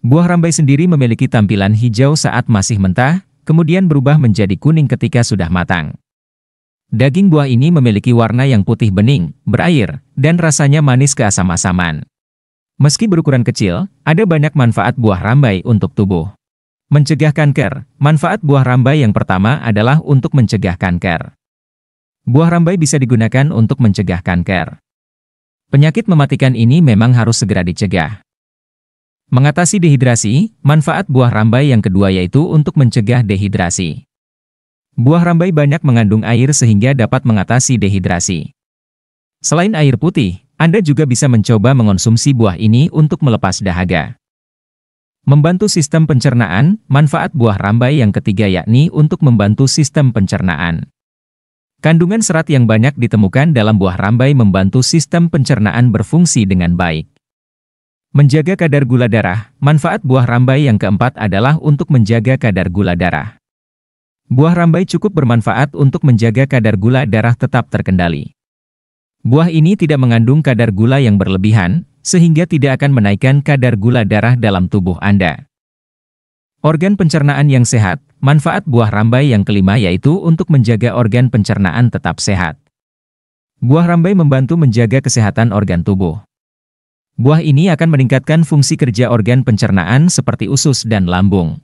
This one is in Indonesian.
Buah rambai sendiri memiliki tampilan hijau saat masih mentah, kemudian berubah menjadi kuning ketika sudah matang. Daging buah ini memiliki warna yang putih bening, berair, dan rasanya manis keasam-asaman. Meski berukuran kecil, ada banyak manfaat buah rambai untuk tubuh. Mencegah kanker, manfaat buah rambai yang pertama adalah untuk mencegah kanker. Buah rambai bisa digunakan untuk mencegah kanker. Penyakit mematikan ini memang harus segera dicegah. Mengatasi dehidrasi, manfaat buah rambai yang kedua yaitu untuk mencegah dehidrasi. Buah rambai banyak mengandung air sehingga dapat mengatasi dehidrasi. Selain air putih, Anda juga bisa mencoba mengonsumsi buah ini untuk melepas dahaga. Membantu sistem pencernaan, manfaat buah rambai yang ketiga yakni untuk membantu sistem pencernaan. Kandungan serat yang banyak ditemukan dalam buah rambai membantu sistem pencernaan berfungsi dengan baik. Menjaga kadar gula darah, manfaat buah rambai yang keempat adalah untuk menjaga kadar gula darah. Buah rambai cukup bermanfaat untuk menjaga kadar gula darah tetap terkendali. Buah ini tidak mengandung kadar gula yang berlebihan, sehingga tidak akan menaikkan kadar gula darah dalam tubuh Anda. Organ pencernaan yang sehat, manfaat buah rambai yang kelima yaitu untuk menjaga organ pencernaan tetap sehat. Buah rambai membantu menjaga kesehatan organ tubuh. Buah ini akan meningkatkan fungsi kerja organ pencernaan seperti usus dan lambung.